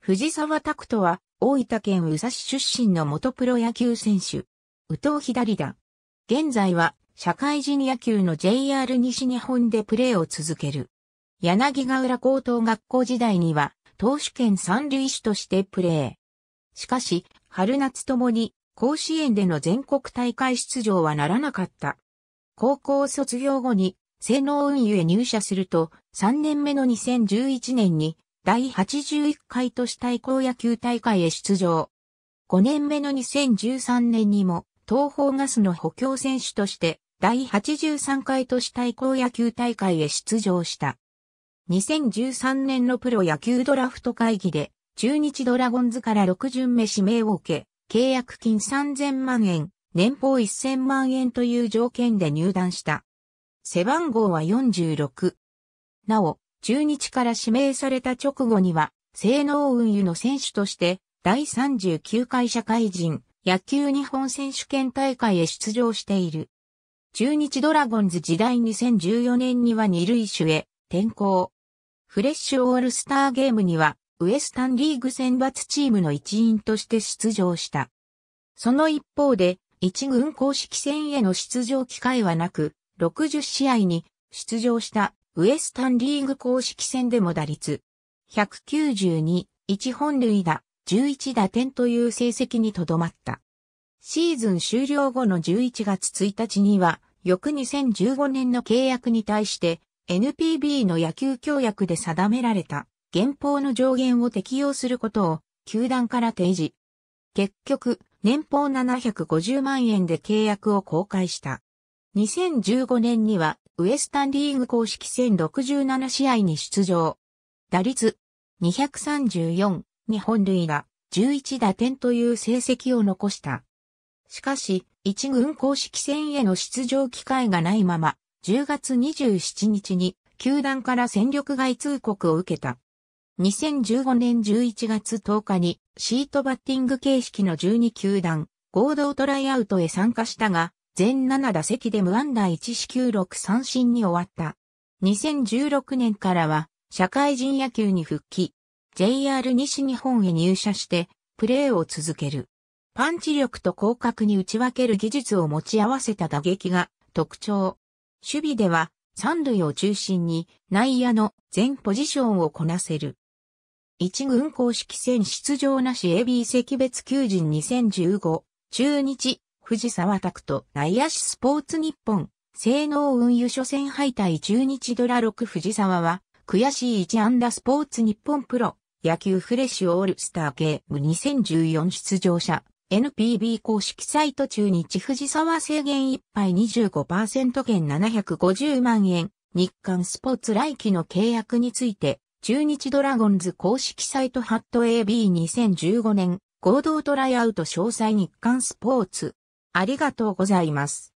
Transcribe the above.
藤沢拓人は、大分県宇佐市出身の元プロ野球選手。宇藤左だ。現在は、社会人野球の JR 西日本でプレーを続ける。柳ヶ浦高等学校時代には、投手兼三塁手としてプレー。しかし、春夏ともに、甲子園での全国大会出場はならなかった。高校卒業後に、性能運輸へ入社すると、3年目の2011年に、第81回都市対抗野球大会へ出場。5年目の2013年にも、東方ガスの補強選手として、第83回都市対抗野球大会へ出場した。2013年のプロ野球ドラフト会議で、中日ドラゴンズから6巡目指名を受け、契約金3000万円、年俸1000万円という条件で入団した。背番号は46。なお、中日から指名された直後には、性能運輸の選手として、第39回社会人野球日本選手権大会へ出場している。中日ドラゴンズ時代2014年には二塁手へ転向。フレッシュオールスターゲームには、ウエスタンリーグ選抜チームの一員として出場した。その一方で、一軍公式戦への出場機会はなく、60試合に出場したウエスタンリーグ公式戦でも打率192、1本塁打、11打点という成績にとどまった。シーズン終了後の11月1日には、翌2015年の契約に対して NPB の野球協約で定められた現法の上限を適用することを球団から提示。結局、年俸750万円で契約を公開した。2015年にはウエスタンリーグ公式戦67試合に出場。打率234日本塁が11打点という成績を残した。しかし、一軍公式戦への出場機会がないまま、10月27日に球団から戦力外通告を受けた。2015年11月10日にシートバッティング形式の12球団合同トライアウトへ参加したが、全7打席で無安打1四球6三振に終わった。2016年からは社会人野球に復帰。JR 西日本へ入社してプレーを続ける。パンチ力と広角に打ち分ける技術を持ち合わせた打撃が特徴。守備では三塁を中心に内野の全ポジションをこなせる。一軍公式戦出場なし AB 席別求人2015中日藤沢拓と内野市スポーツ日本、性能運輸初戦敗退中日ドラ6藤沢は、悔しい1安打スポーツ日本プロ、野球フレッシュオールスターゲーム2014出場者、NPB 公式サイト中日藤沢制限ぱ杯25%減750万円、日韓スポーツ来期の契約について、中日ドラゴンズ公式サイトハット AB2015 年、合同トライアウト詳細日韓スポーツ。ありがとうございます。